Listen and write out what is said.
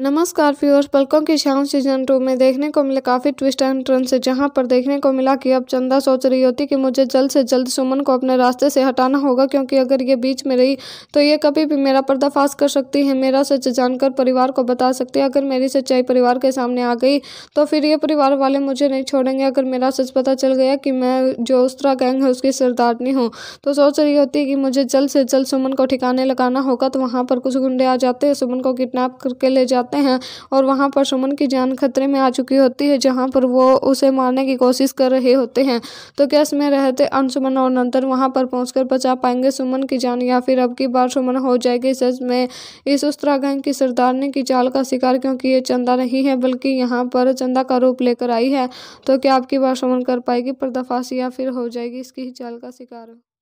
नमस्कार फ्यूअर्स पलकों की शाम सीजन टू में देखने को मिले काफ़ी ट्विस्ट एंड टर्न से जहां पर देखने को मिला कि अब चंदा सोच रही होती कि मुझे जल्द से जल्द सुमन को अपने रास्ते से हटाना होगा क्योंकि अगर ये बीच में रही तो ये कभी भी मेरा पर्दाफाश कर सकती है मेरा सच जानकर परिवार को बता सकती है अगर मेरी सच्चाई परिवार के सामने आ गई तो फिर ये परिवार वाले मुझे नहीं छोड़ेंगे अगर मेरा सच पता चल गया कि मैं जो उस्तरा गैंग है उसकी सरदारनी हूँ तो सोच रही होती कि मुझे जल्द से जल्द सुमन को ठिकाने लगाना होगा तो वहाँ पर कुछ गुंडे आ जाते हैं सुमन को किडनैप करके ले जाते जाते हैं और वहाँ पर सुमन की जान खतरे में आ चुकी होती है जहाँ पर वो उसे मारने की कोशिश कर रहे होते हैं तो क्या इसमें रहते अंशुमन और नंतर वहाँ पर पहुँच बचा पाएंगे सुमन की जान या फिर अब की बार सुमन हो जाएगी सच में इस उत्तराखंड की सरदारनी की चाल का शिकार क्योंकि ये चंदा नहीं है बल्कि यहाँ पर चंदा का रूप लेकर आई है तो क्या आपकी बार सुमन कर पाएगी पर्दाफाश या फिर हो जाएगी इसकी ही चाल का शिकार